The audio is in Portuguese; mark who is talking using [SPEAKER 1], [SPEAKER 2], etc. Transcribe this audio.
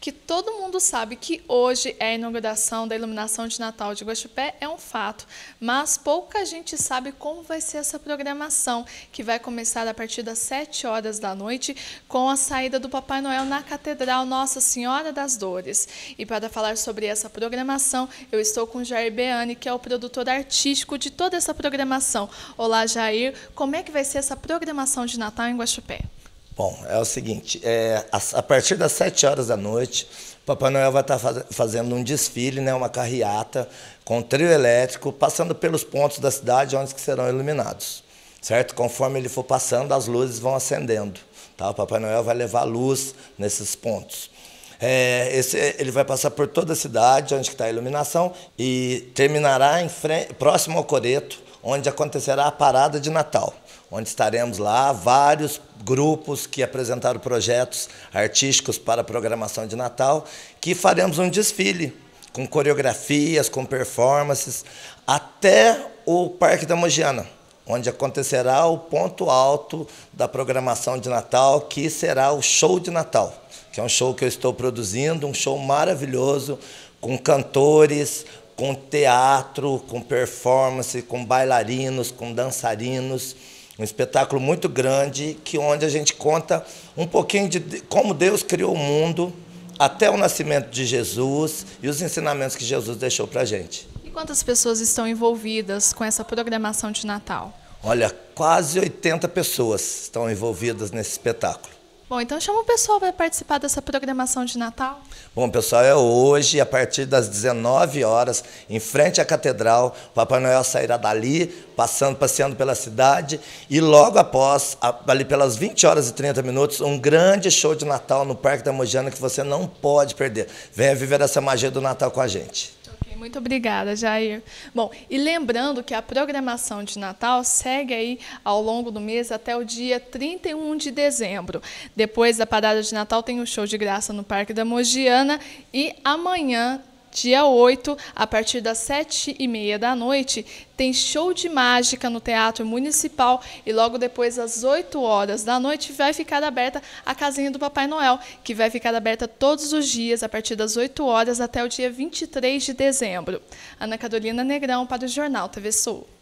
[SPEAKER 1] que todo mundo sabe que hoje é a inauguração da iluminação de Natal de Guaxupé, é um fato, mas pouca gente sabe como vai ser essa programação, que vai começar a partir das 7 horas da noite, com a saída do Papai Noel na Catedral Nossa Senhora das Dores. E para falar sobre essa programação, eu estou com Jair Beani, que é o produtor artístico de toda essa programação. Olá, Jair, como é que vai ser essa programação de Natal em Guaxupé?
[SPEAKER 2] Bom, é o seguinte, é, a, a, partir das 7 horas da noite, Papai Noel vai estar tá faz, fazendo um desfile, né, uma carreata com trio elétrico, passando pelos pontos da cidade onde que serão iluminados. Certo? Conforme ele for passando, as luzes vão acendendo. Tá? O Papai Noel vai levar luz nesses pontos. É, esse, ele vai passar por toda a cidade, onde está a iluminação, e terminará em frente, próximo ao Coreto, onde acontecerá a parada de Natal, onde estaremos lá vários grupos que apresentaram projetos artísticos para a programação de Natal, que faremos um desfile com coreografias, com performances, até o Parque da Mogiana, onde acontecerá o ponto alto da programação de Natal, que será o show de Natal que é um show que eu estou produzindo, um show maravilhoso, com cantores, com teatro, com performance, com bailarinos, com dançarinos. Um espetáculo muito grande, que onde a gente conta um pouquinho de como Deus criou o mundo até o nascimento de Jesus e os ensinamentos que Jesus deixou para a gente.
[SPEAKER 1] E quantas pessoas estão envolvidas com essa programação de Natal?
[SPEAKER 2] Olha, quase 80 pessoas estão envolvidas nesse espetáculo.
[SPEAKER 1] Bom, então chama o pessoal para participar dessa programação de Natal.
[SPEAKER 2] Bom, pessoal, é hoje, a partir das 19 horas, em frente à catedral. O Papai Noel sairá dali, passando, passeando pela cidade. E logo após, ali pelas 20 horas e 30 minutos, um grande show de Natal no Parque da Mogiana que você não pode perder. Venha viver essa magia do Natal com a gente.
[SPEAKER 1] Muito obrigada, Jair. Bom, e lembrando que a programação de Natal segue aí ao longo do mês até o dia 31 de dezembro. Depois da parada de Natal tem um show de graça no Parque da Mogiana e amanhã Dia 8, a partir das 7 e meia da noite, tem show de mágica no Teatro Municipal e logo depois, às 8 horas da noite, vai ficar aberta a casinha do Papai Noel, que vai ficar aberta todos os dias, a partir das 8 horas até o dia 23 de dezembro. Ana Carolina Negrão para o Jornal TV Sul.